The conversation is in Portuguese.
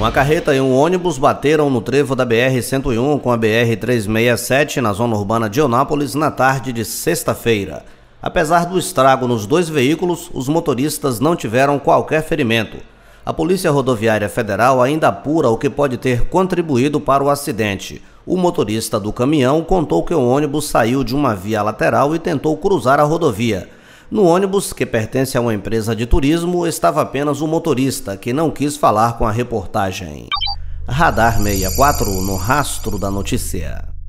Uma carreta e um ônibus bateram no trevo da BR-101 com a BR-367 na zona urbana de Eunápolis na tarde de sexta-feira. Apesar do estrago nos dois veículos, os motoristas não tiveram qualquer ferimento. A Polícia Rodoviária Federal ainda apura o que pode ter contribuído para o acidente. O motorista do caminhão contou que o ônibus saiu de uma via lateral e tentou cruzar a rodovia. No ônibus, que pertence a uma empresa de turismo, estava apenas o um motorista, que não quis falar com a reportagem. Radar 64 no rastro da notícia.